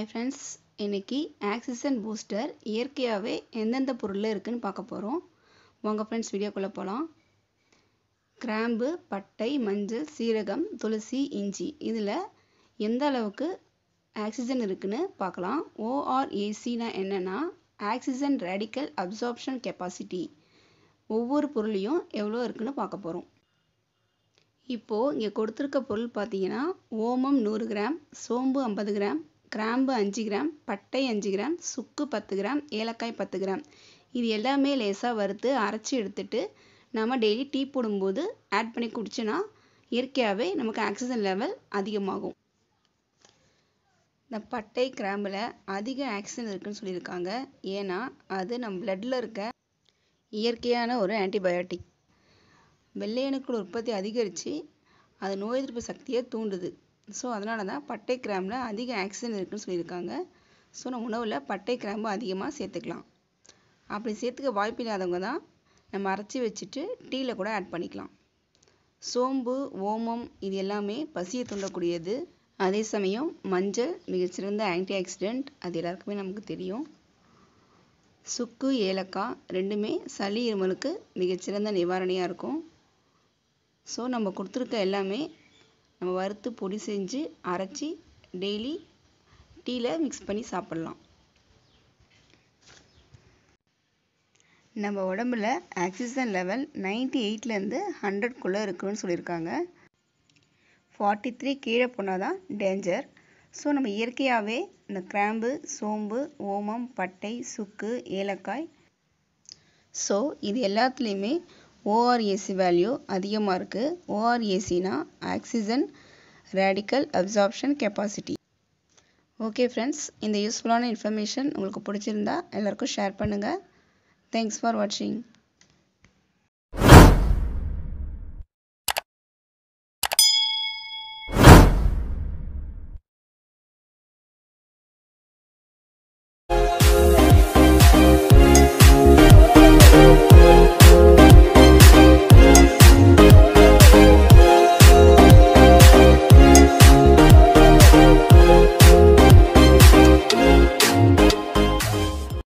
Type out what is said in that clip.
hi friends இன்றைக்கி oxygen booster இயற்கையாகவே எந்தெந்த பொருளில் இருக்குதுன்னு பார்க்க போகிறோம் உங்கள் ஃப்ரெண்ட்ஸ் வீடியோக்குள்ளே போகலாம் கிராம்பு பட்டை மஞ்சள் சீரகம் துளசி இஞ்சி இதில் எந்த அளவுக்கு ஆக்சிஜன் இருக்குதுன்னு பார்க்கலாம் ஓஆர்ஏசினா என்னென்னா ஆக்சிஜன் ரேடிக்கல் அப்சார்ப்ஷன் கெப்பாசிட்டி ஒவ்வொரு பொருளையும் எவ்வளோ இருக்குன்னு பார்க்க போகிறோம் இப்போது இங்கே கொடுத்துருக்க பொருள் பார்த்தீங்கன்னா ஓமம் நூறு கிராம் சோம்பு ஐம்பது கிராம் கிராம்பு அஞ்சு கிராம் பட்டை அஞ்சு கிராம் சுக்கு பத்து கிராம் ஏலக்காய் பத்து கிராம் இது எல்லாமே லேசாக வறுத்து அரைச்சி எடுத்துட்டு நம்ம டெய்லி டீ போடும்போது ஆட் பண்ணி குடிச்சோன்னா இயற்கையாகவே நமக்கு ஆக்சிஜன் லெவல் அதிகமாகும் இந்த பட்டை கிராம்பில் அதிக ஆக்சிஜன் இருக்குன்னு சொல்லியிருக்காங்க ஏன்னா அது நம் பிளட்டில் இருக்க இயற்கையான ஒரு ஆன்டிபயோட்டிக் வெள்ளையணுக்கள் உற்பத்தி அதிகரித்து அது நோய் எதிர்ப்பு சக்தியை தூண்டுது ஸோ அதனால தான் பட்டை கிராமில் அதிக ஆக்சிஜன் இருக்குதுன்னு சொல்லியிருக்காங்க ஸோ நம்ம உணவில் பட்டை கிராம்பு அதிகமாக சேர்த்துக்கலாம் அப்படி சேர்த்துக்க வாய்ப்பு இல்லாதவங்க தான் நம்ம அரைச்சி வச்சுட்டு டீயில் கூட ஆட் பண்ணிக்கலாம் சோம்பு ஓமம் இது எல்லாமே பசியை தூண்டக்கூடியது அதே சமயம் மஞ்சள் மிகச்சிறந்த ஆன்டி ஆக்சிடெண்ட் அது எல்லாருக்குமே நமக்கு தெரியும் சுக்கு ஏலக்காய் ரெண்டுமே சளி இருமலுக்கு மிகச்சிறந்த நிவாரணியாக இருக்கும் ஸோ நம்ம கொடுத்துருக்க எல்லாமே நம்ம வறுத்து பொடி செஞ்சு அரைச்சி டெய்லி டீயில் மிக்ஸ் பண்ணி சாப்பிடலாம் நம்ம உடம்புல ஆக்சிஜன் லெவல் நைன்டி எயிட்லேருந்து ஹண்ட்ரட்குள்ளே இருக்குன்னு சொல்லியிருக்காங்க ஃபார்ட்டி த்ரீ கீழே போனால் தான் டேஞ்சர் ஸோ நம்ம இயற்கையாகவே இந்த கிராம்பு சோம்பு ஓமம் பட்டை சுக்கு ஏலக்காய் ஸோ இது எல்லாத்துலேயுமே ஓஆர்ஏசி வேல்யூ அதிகமாக இருக்குது ஓஆர்ஏசினா oxygen radical absorption capacity okay friends இந்த யூஸ்ஃபுல்லான இன்ஃபர்மேஷன் உங்களுக்கு பிடிச்சிருந்தா எல்லருக்கு ஷேர் பண்ணுங்கள் தேங்க்ஸ் ஃபார் வாட்சிங்